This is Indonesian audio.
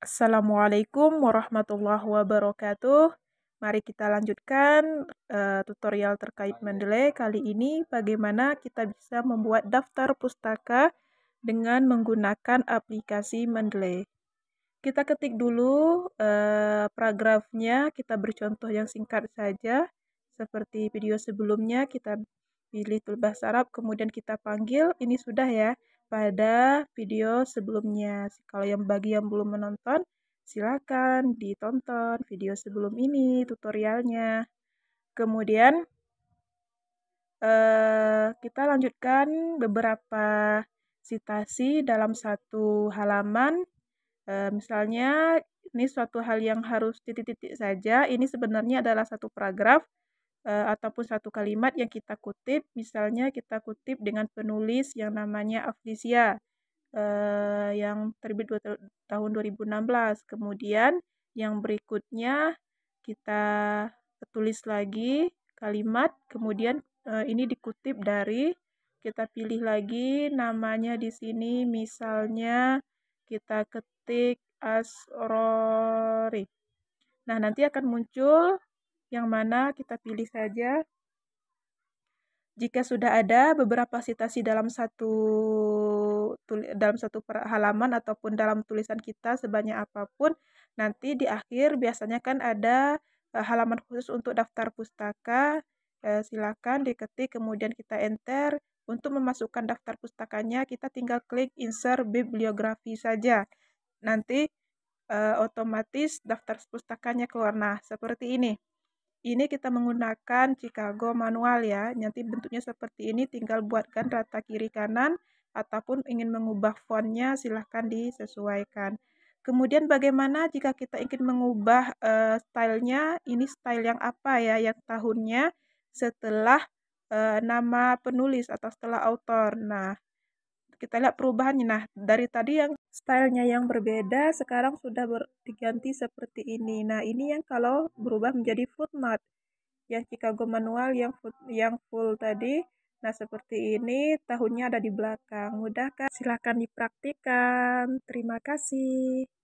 Assalamualaikum warahmatullahi wabarakatuh. Mari kita lanjutkan uh, tutorial terkait Mendeley kali ini bagaimana kita bisa membuat daftar pustaka dengan menggunakan aplikasi Mendeley. Kita ketik dulu uh, paragrafnya, kita bercontoh yang singkat saja. Seperti video sebelumnya kita pilih bahasa sarap, kemudian kita panggil, ini sudah ya pada video sebelumnya. Kalau yang bagi yang belum menonton, silakan ditonton video sebelum ini tutorialnya. Kemudian eh, kita lanjutkan beberapa sitasi dalam satu halaman. Eh, misalnya ini suatu hal yang harus titik-titik saja. Ini sebenarnya adalah satu paragraf uh, ataupun satu kalimat yang kita kutip, misalnya kita kutip dengan penulis yang namanya Afrisia uh, eh, yang terbit tahun 2016. Kemudian yang berikutnya kita tulis lagi kalimat, kemudian uh, ini dikutip dari kita pilih lagi namanya di sini misalnya kita ketik Asrori. Nah, nanti akan muncul yang mana kita pilih saja. Jika sudah ada beberapa citasi dalam satu dalam satu halaman ataupun dalam tulisan kita sebanyak apapun, nanti di akhir biasanya kan ada eh, halaman khusus untuk daftar pustaka. Eh, silakan diketik kemudian kita enter. Untuk memasukkan daftar pustakanya, kita tinggal klik insert bibliografi saja. Nanti eh, otomatis daftar pustakanya keluar. Nah, seperti ini. Ini kita menggunakan Chicago manual ya. Nanti bentuknya seperti ini tinggal buatkan rata kiri kanan ataupun ingin mengubah fontnya silahkan disesuaikan. Kemudian bagaimana jika kita ingin mengubah uh, stylenya? Ini style yang apa ya? Yang tahunnya setelah uh, nama penulis atau setelah autor. Nah, kita lihat perubahannya. Nah, dari tadi yang stylenya yang berbeda sekarang sudah ber, diganti seperti ini. Nah, ini yang kalau berubah menjadi footmat yang Chicago manual yang foot, yang full tadi. Nah, seperti ini tahunnya ada di belakang. Mudah kan? Silahkan dipraktikan Terima kasih.